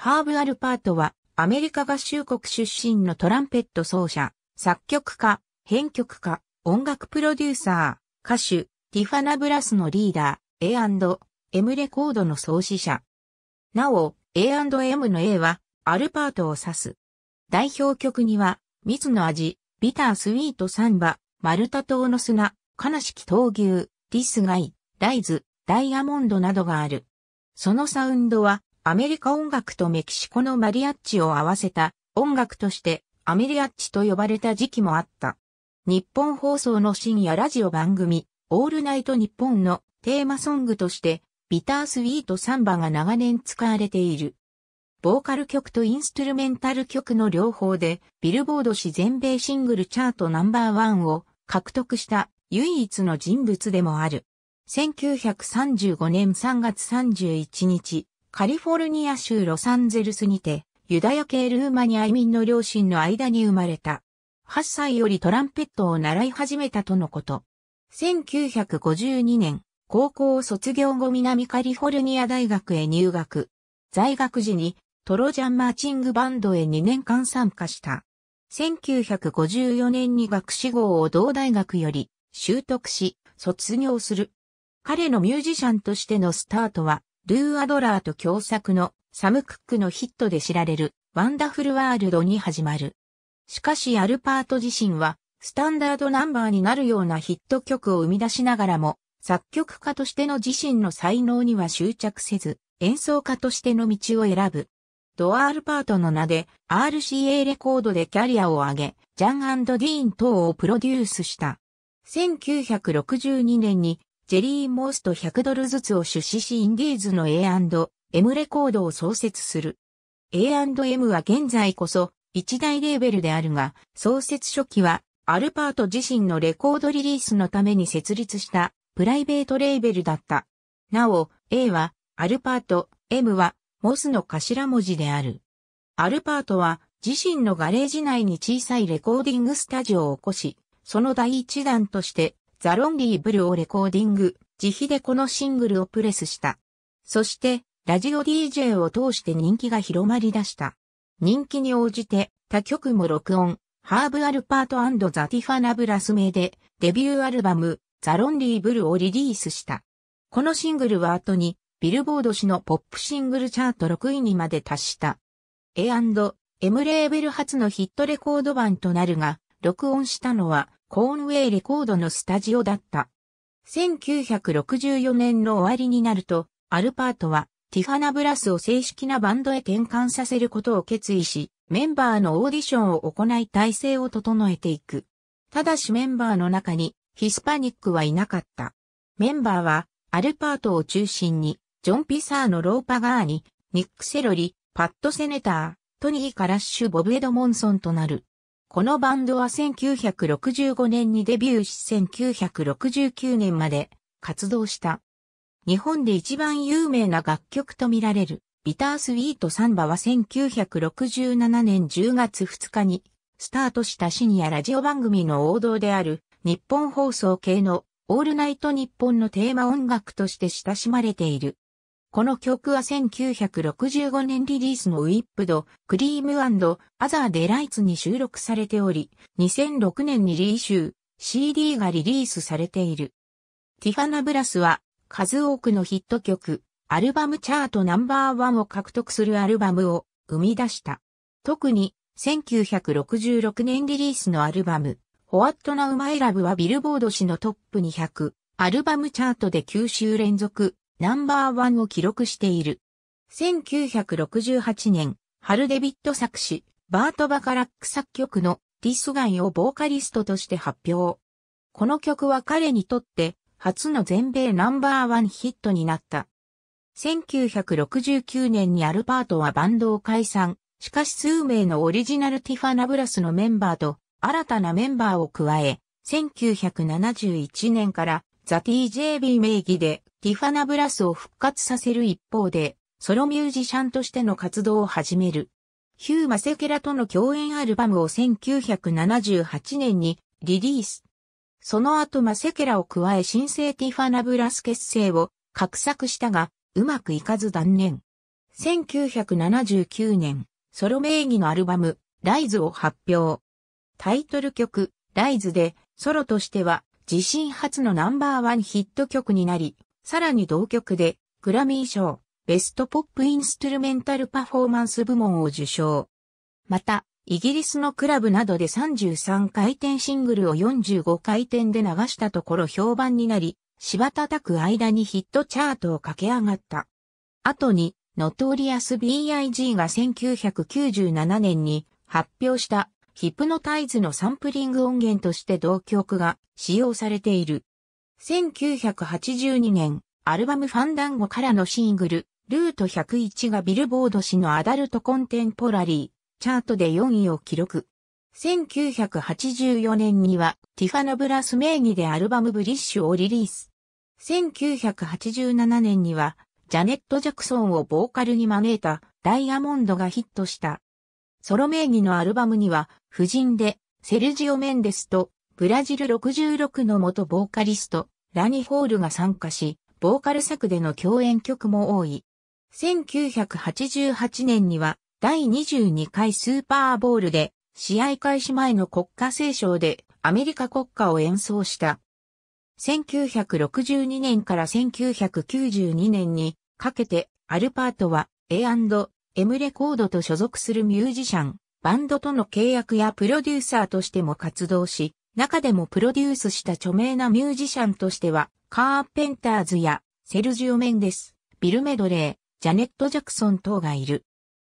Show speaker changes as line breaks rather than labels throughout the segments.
ハーブ・アルパートは、アメリカ合衆国出身のトランペット奏者、作曲家、編曲家、音楽プロデューサー、歌手、ティファナ・ブラスのリーダー、A&M レコードの創始者。なお、A&M の A は、アルパートを指す。代表曲には、蜜の味、ビタースイートサンバ、マルタ島の砂、悲しき闘牛、ディスガイ、ライズ、ダイヤモンドなどがある。そのサウンドは、アメリカ音楽とメキシコのマリアッチを合わせた音楽としてアメリアッチと呼ばれた時期もあった。日本放送の深夜ラジオ番組、オールナイト日本のテーマソングとして、ビタースウィートサンバが長年使われている。ボーカル曲とインストゥルメンタル曲の両方で、ビルボード誌全米シングルチャートナンバーワンを獲得した唯一の人物でもある。1935年3月31日、カリフォルニア州ロサンゼルスにて、ユダヤ系ルーマニア移民の両親の間に生まれた。8歳よりトランペットを習い始めたとのこと。1952年、高校を卒業後南カリフォルニア大学へ入学。在学時にトロジャンマーチングバンドへ2年間参加した。1954年に学士号を同大学より習得し、卒業する。彼のミュージシャンとしてのスタートは、ルー・アドラーと共作のサム・クックのヒットで知られるワンダフルワールドに始まる。しかしアルパート自身はスタンダードナンバーになるようなヒット曲を生み出しながらも作曲家としての自身の才能には執着せず演奏家としての道を選ぶ。ドアールパートの名で RCA レコードでキャリアを上げ、ジャンディーン等をプロデュースした。1962年にジェリー・モースと100ドルずつを出資しインディーズの A&M レコードを創設する。A&M は現在こそ一大レーベルであるが、創設初期はアルパート自身のレコードリリースのために設立したプライベートレーベルだった。なお、A はアルパート、M はモスの頭文字である。アルパートは自身のガレージ内に小さいレコーディングスタジオを起こし、その第一弾としてザ・ロンリー・ブルをレコーディング、自費でこのシングルをプレスした。そして、ラジオ DJ を通して人気が広まり出した。人気に応じて、他曲も録音、ハーブ・アルパートザ・ティファナ・ブラス名で、デビューアルバム、ザ・ロンリー・ブルをリリースした。このシングルは後に、ビルボード誌のポップシングルチャート6位にまで達した。A&M レーベル初のヒットレコード版となるが、録音したのはコーンウェイレコードのスタジオだった。1964年の終わりになると、アルパートはティファナブラスを正式なバンドへ転換させることを決意し、メンバーのオーディションを行い体制を整えていく。ただしメンバーの中にヒスパニックはいなかった。メンバーはアルパートを中心に、ジョン・ピサーのローパガーニ、ニック・セロリ、パット・セネター、トニー・カラッシュ・ボブ・エドモンソンとなる。このバンドは1965年にデビューし1969年まで活動した。日本で一番有名な楽曲とみられるビタースウィートサンバは1967年10月2日にスタートしたシニアラジオ番組の王道である日本放送系のオールナイト日本のテーマ音楽として親しまれている。この曲は1965年リリースのウィップド、クリームアザーデライツに収録されており、2006年にリーシュー、CD がリリースされている。ティファナブラスは数多くのヒット曲、アルバムチャートナンバーワンを獲得するアルバムを生み出した。特に1966年リリースのアルバム、ホワットナウマイラブはビルボード誌のトップ200、アルバムチャートで9週連続、ナンバーワンを記録している。1968年、ハルデビット作詞、バート・バカラック作曲のディスガイをボーカリストとして発表。この曲は彼にとって初の全米ナンバーワンヒットになった。1969年にアルパートはバンドを解散、しかし数名のオリジナルティファナブラスのメンバーと新たなメンバーを加え、1971年からザ・ TJB 名義でティファナ・ブラスを復活させる一方で、ソロミュージシャンとしての活動を始める。ヒュー・マセケラとの共演アルバムを1978年にリリース。その後マセケラを加え新生ティファナ・ブラス結成を画策したが、うまくいかず断念。1979年、ソロ名義のアルバム、ライズを発表。タイトル曲、ライズで、ソロとしては、自身初のナンバーワンヒット曲になり、さらに同曲で、グラミー賞、ベストポップインストゥルメンタルパフォーマンス部門を受賞。また、イギリスのクラブなどで33回転シングルを45回転で流したところ評判になり、柴叩く間にヒットチャートを駆け上がった。後に、ノトリアス B.I.G. が1997年に発表したヒプノタイズのサンプリング音源として同曲が使用されている。1982年、アルバムファンダンゴからのシングル、ルート101がビルボード誌のアダルトコンテンポラリー、チャートで4位を記録。1984年には、ティファノブラス名義でアルバムブリッシュをリリース。1987年には、ジャネット・ジャクソンをボーカルに招いた、ダイヤモンドがヒットした。ソロ名義のアルバムには、夫人で、セルジオ・メンデスとブラジル66の元ボーカリスト、ラニホールが参加し、ボーカル作での共演曲も多い。1988年には、第22回スーパーボールで、試合開始前の国歌斉唱でアメリカ国歌を演奏した。1962年から1992年にかけてアルパートは A&M レコードと所属するミュージシャン、バンドとの契約やプロデューサーとしても活動し、中でもプロデュースした著名なミュージシャンとしては、カーペンターズやセルジオ・メンデス、ビル・メドレー、ジャネット・ジャクソン等がいる。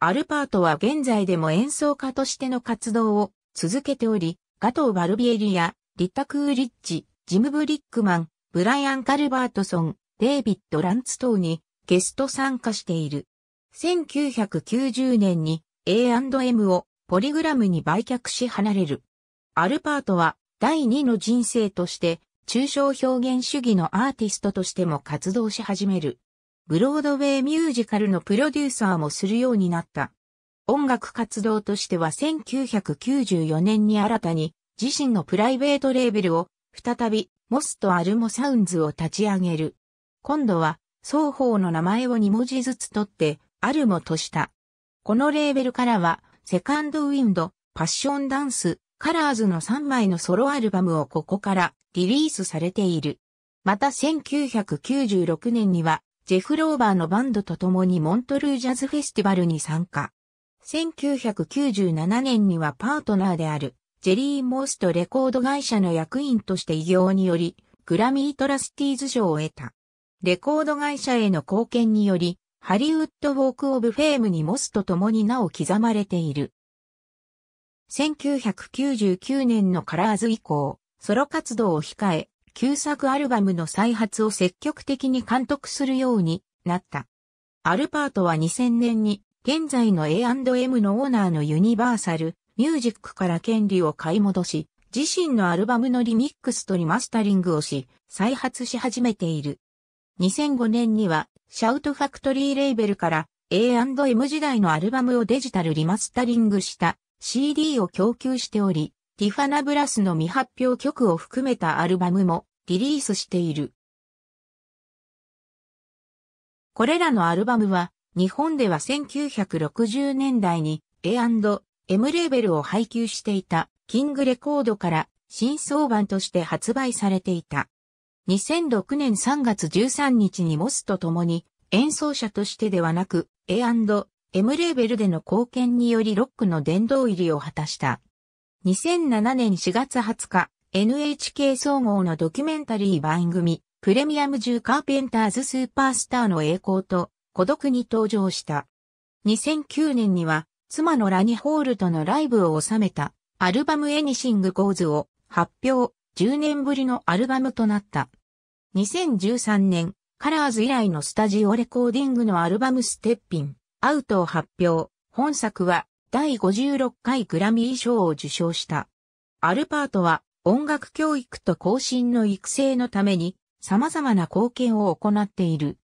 アルパートは現在でも演奏家としての活動を続けており、ガトー・バルビエリや、リッタ・クーリッチ、ジム・ブリックマン、ブライアン・カルバートソン、デイビッド・ランツ等にゲスト参加している。1990年に A&M をポリグラムに売却し離れる。アルパートは第二の人生として、抽象表現主義のアーティストとしても活動し始める。ブロードウェイミュージカルのプロデューサーもするようになった。音楽活動としては1994年に新たに自身のプライベートレーベルを再びモスとアルモサウンズを立ち上げる。今度は双方の名前を2文字ずつ取ってアルモとした。このレーベルからはセカンドウィンド、パッションダンス、カラーズの3枚のソロアルバムをここからリリースされている。また1996年には、ジェフ・ローバーのバンドと共にモントルージャズフェスティバルに参加。1997年にはパートナーである、ジェリー・モーストレコード会社の役員として異業により、グラミー・トラスティーズ賞を得た。レコード会社への貢献により、ハリウッド・ウォーク・オブ・フェームにモスと共に名を刻まれている。1999年のカラーズ以降、ソロ活動を控え、旧作アルバムの再発を積極的に監督するようになった。アルパートは2000年に、現在の A&M のオーナーのユニバーサル、ミュージックから権利を買い戻し、自身のアルバムのリミックスとリマスタリングをし、再発し始めている。2005年には、シャウトファクトリーレーベルから A&M 時代のアルバムをデジタルリマスタリングした CD を供給しており、ティファナブラスの未発表曲を含めたアルバムもリリースしている。これらのアルバムは、日本では1960年代に A&M レーベルを配給していたキングレコードから新装版として発売されていた。2006年3月13日にモスと共に演奏者としてではなく A&M エムレーベルでの貢献によりロックの殿堂入りを果たした。2007年4月20日、NHK 総合のドキュメンタリー番組、プレミアム10カーペンターズスーパースターの栄光と孤独に登場した。2009年には、妻のラニホールとのライブを収めた、アルバムエニシングゴーズを発表、10年ぶりのアルバムとなった。2013年、カラーズ以来のスタジオレコーディングのアルバムステッピン。アウトを発表。本作は第56回グラミー賞を受賞した。アルパートは音楽教育と更新の育成のために様々な貢献を行っている。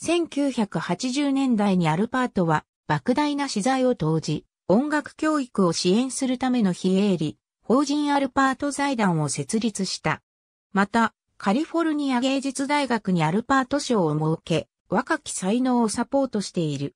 1980年代にアルパートは莫大な資材を投じ、音楽教育を支援するための非営利、法人アルパート財団を設立した。また、カリフォルニア芸術大学にアルパート賞を設け、若き才能をサポートしている。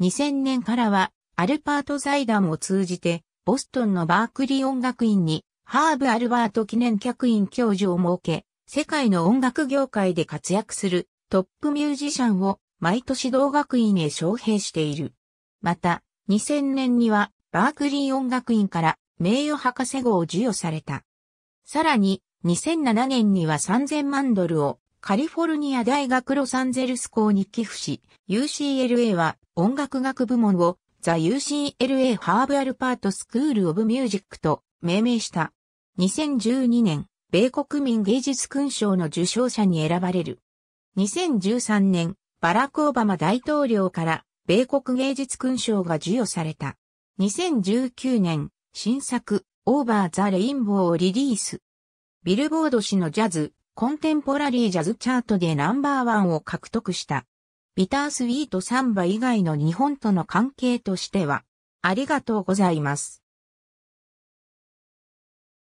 2000年からはアルパート財団を通じてボストンのバークリー音楽院にハーブ・アルバート記念客員教授を設け、世界の音楽業界で活躍するトップミュージシャンを毎年同学院へ招聘している。また、2000年にはバークリー音楽院から名誉博士号を授与された。さらに、2007年には3000万ドルをカリフォルニア大学ロサンゼルス校に寄付し、UCLA は音楽学部門をザ・ UCLA ハーブアルパートスクール・オブ・ミュージックと命名した。2012年、米国民芸術勲章の受賞者に選ばれる。2013年、バラク・オバマ大統領から米国芸術勲章が授与された。2019年、新作、オーバー・ザ・レインボーをリリース。ビルボード誌のジャズ、コンテンポラリージャズチャートでナンバーワンを獲得した。ビタースウィートサンバ以外の日本との関係としては、ありがとうございます。